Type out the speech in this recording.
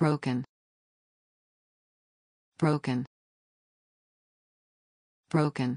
broken broken broken